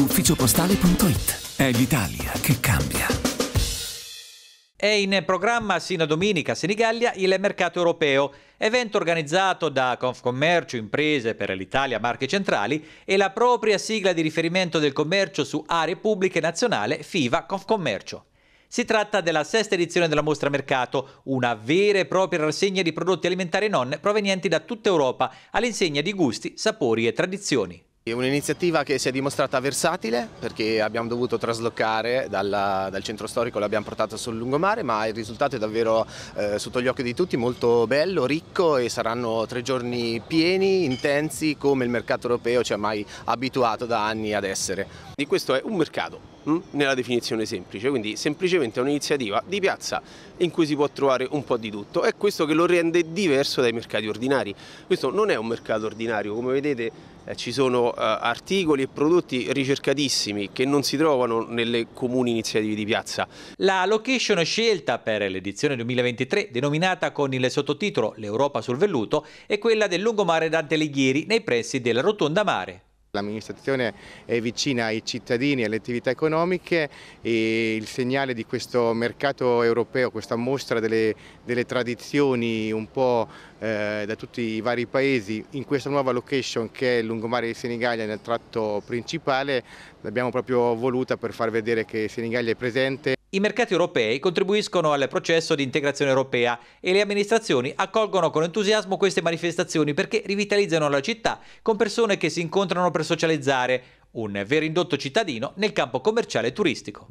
ufficiopostale.it. È l'Italia che cambia. È in programma sino a domenica a Senigallia il mercato europeo, evento organizzato da Confcommercio Imprese per l'Italia Marche Centrali e la propria sigla di riferimento del commercio su aree pubbliche nazionale FIVA Confcommercio. Si tratta della sesta edizione della mostra Mercato, una vera e propria rassegna di prodotti alimentari non provenienti da tutta Europa, all'insegna di gusti, sapori e tradizioni. È un'iniziativa che si è dimostrata versatile perché abbiamo dovuto traslocare dalla, dal centro storico, l'abbiamo portata sul lungomare, ma il risultato è davvero eh, sotto gli occhi di tutti molto bello, ricco e saranno tre giorni pieni, intensi come il mercato europeo ci ha mai abituato da anni ad essere. E questo è un mercato Mm? nella definizione semplice, quindi semplicemente è un'iniziativa di piazza in cui si può trovare un po' di tutto, è questo che lo rende diverso dai mercati ordinari, questo non è un mercato ordinario, come vedete eh, ci sono eh, articoli e prodotti ricercatissimi che non si trovano nelle comuni iniziative di piazza. La location scelta per l'edizione 2023, denominata con il sottotitolo L'Europa sul velluto, è quella del lungomare Dante Alighieri nei pressi della Rotonda Mare. L'amministrazione è vicina ai cittadini e alle attività economiche e il segnale di questo mercato europeo, questa mostra delle, delle tradizioni un po' eh, da tutti i vari paesi in questa nuova location che è il lungomare di Senigallia nel tratto principale l'abbiamo proprio voluta per far vedere che Senigallia è presente i mercati europei contribuiscono al processo di integrazione europea e le amministrazioni accolgono con entusiasmo queste manifestazioni perché rivitalizzano la città con persone che si incontrano per socializzare, un vero indotto cittadino nel campo commerciale e turistico.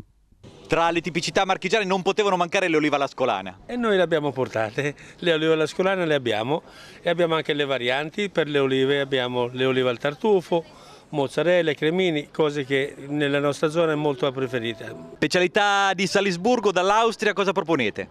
Tra le tipicità marchigiane non potevano mancare le olive alla scolana. E noi le abbiamo portate, le olive alla scolana le abbiamo e abbiamo anche le varianti, per le olive abbiamo le olive al tartufo, mozzarella, cremini, cose che nella nostra zona è molto preferita. Specialità di Salisburgo dall'Austria cosa proponete?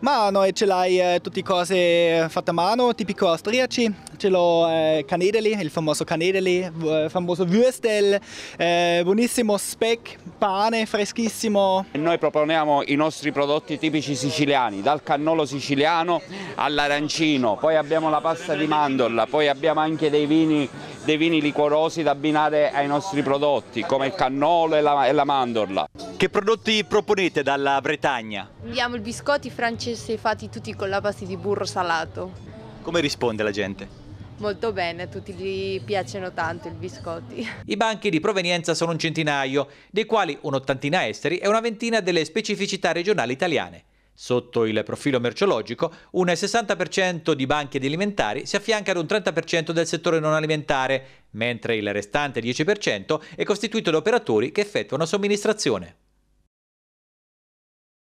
Ma noi ce l'hai eh, tutte cose fatte a mano, tipico austriaci, ce l'ho eh, canedeli, il famoso canedeli, il eh, famoso würstel, eh, buonissimo speck, pane freschissimo. Noi proponiamo i nostri prodotti tipici siciliani, dal cannolo siciliano all'arancino, poi abbiamo la pasta di mandorla, poi abbiamo anche dei vini dei vini liquorosi da abbinare ai nostri prodotti come il cannolo e la, e la mandorla. Che prodotti proponete dalla Bretagna? Abbiamo i biscotti francesi fatti tutti con la pasta di burro salato. Come risponde la gente? Molto bene, a tutti gli piacciono tanto i biscotti. I banchi di provenienza sono un centinaio, dei quali un'ottantina esteri e una ventina delle specificità regionali italiane. Sotto il profilo merceologico, un 60% di banche di alimentari si affianca ad un 30% del settore non alimentare, mentre il restante 10% è costituito da operatori che effettuano somministrazione.